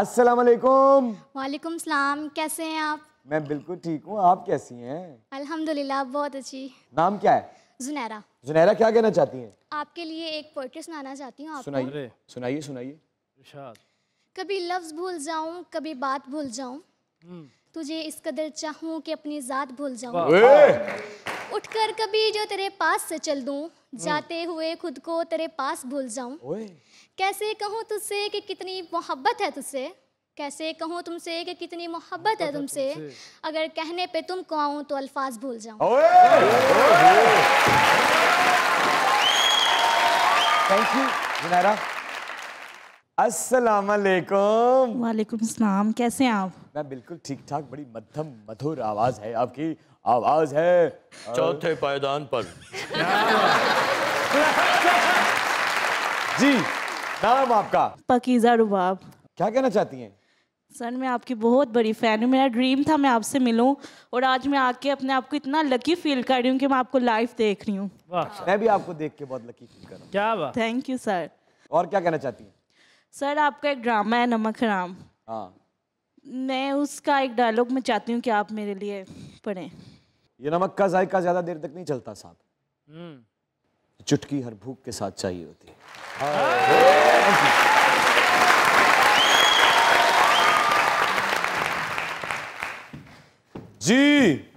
अस्सलाम वालेकुम वालेकुम सलाम कैसे हैं आप मैं बिल्कुल ठीक हूँ आप कैसी हैं अल्हम्दुलिल्लाह बहुत अच्छी नाम क्या है जुनैरा जुनैरा क्या कहना चाहती हैं आपके लिए एक पोइट्री सुनाना चाहती हूँ सुनाइए सुनाइए सुनाइए कभी लफ्ज भूल जाऊँ कभी बात भूल जाऊँ हम्म। तुझे इस कदर चाहूँ कि अपनी जात भूल जाऊँ भी जो तेरे पास से चल दूं जाते हुए खुद को तेरे पास भूल जाऊं कैसे कहूं तुझसे कि कितनी मोहब्बत है तुझसे कैसे कहूं तुमसे कि कितनी मोहब्बत है तुमसे अगर कहने पे तुम को तो अल्फाज भूल जाऊं थैंक यू अस्सलाम वालेकुम सलाम कैसे हैं आप मैं बिल्कुल ठीक ठाक बड़ी मध्यम मधुर आवाज है आपकी आवाज है चौथे पायदान पर जी नाम आपका पकीजा रुबाब क्या कहना चाहती हैं सर मैं आपकी बहुत बड़ी फ़ैन हूँ मेरा ड्रीम था मैं आपसे मिलूं और आज मैं आके अपने आप को इतना लकी फील कर रही हूँ कि मैं आपको लाइव देख रही हूँ मैं भी आपको देख के बहुत लकी फील कर रहा हूँ क्या बात थैंक यू सर और क्या कहना चाहती हैं सर आपका एक ड्रामा है नमक राम हाँ मैं उसका एक डायलॉग में चाहती हूँ कि आप मेरे लिए पढ़ें ये नमक का जायका ज़्यादा देर तक नहीं चलता साहब हम्म। चुटकी हर भूख के साथ चाहिए होती है हाँ। जी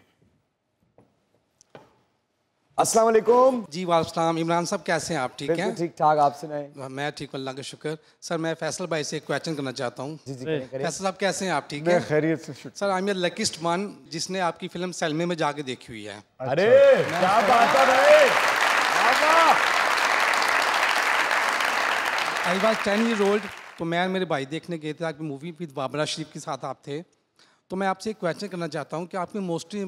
अस्सलाम वालेकुम जी वालम इमरान साहब कैसे हैं आप ठीक हैं ठीक ठाक आप सुनाए मैं ठीक अल्लाह का शुक्र सर मैं फैसल भाई से एक क्वेश्चन करना चाहता हूँ फैसल साहब कैसे हैं आप ठीक है खैरियत से शुक्र सर आमिर लकीस्ट मान जिसने आपकी फिल्म सलमे में जाके देखी हुई है अच्छा। अरे क्या बात है भाई I was ten year old तो मैं मेरे भाई देखने गए थे आपकी मूवी विद बाबरा शरीफ के साथ आप थे तो मैं आपसे एक क्वेश्चन करना चाहता हूँ कि आपकी मोस्टली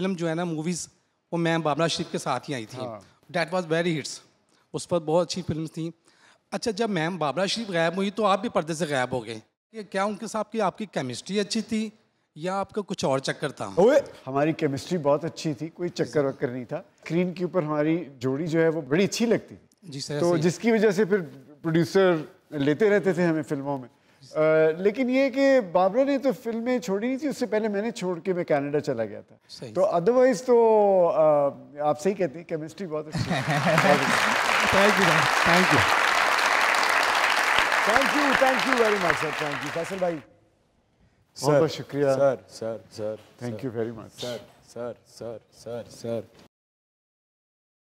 फिल्म जो है ना मूवीज़ वो मैम बाबला शरीफ के साथ ही आई थी डैट वॉज वेरी हिट्स उस पर बहुत अच्छी फिल्म थी अच्छा जब मैम बाबला शरीफ गायब हुई तो आप भी पर्दे से गायब हो गए क्या उनके साथ की आपकी केमिस्ट्री अच्छी थी या आपका कुछ और चक्कर था ओए हमारी केमिस्ट्री बहुत अच्छी थी कोई चक्कर वक्कर नहीं था स्क्रीन के ऊपर हमारी जोड़ी जो है वो बड़ी अच्छी लगती जी सर तो जिसकी वजह से फिर प्रोड्यूसर लेते रहते थे हमें फिल्मों में Uh, लेकिन ये कि बाबरा ने तो फिल्में छोड़ी नहीं थी उससे पहले मैंने छोड़ के मैं कनाडा चला गया था तो अदरवाइज तो आ, uh, आप सही कहते हैं केमिस्ट्री बहुत thank you thank you thank you thank you very much sir thank you Faisal भाई बहुत बहुत शुक्रिया sir sir sir thank you very much sir sir sir sir sir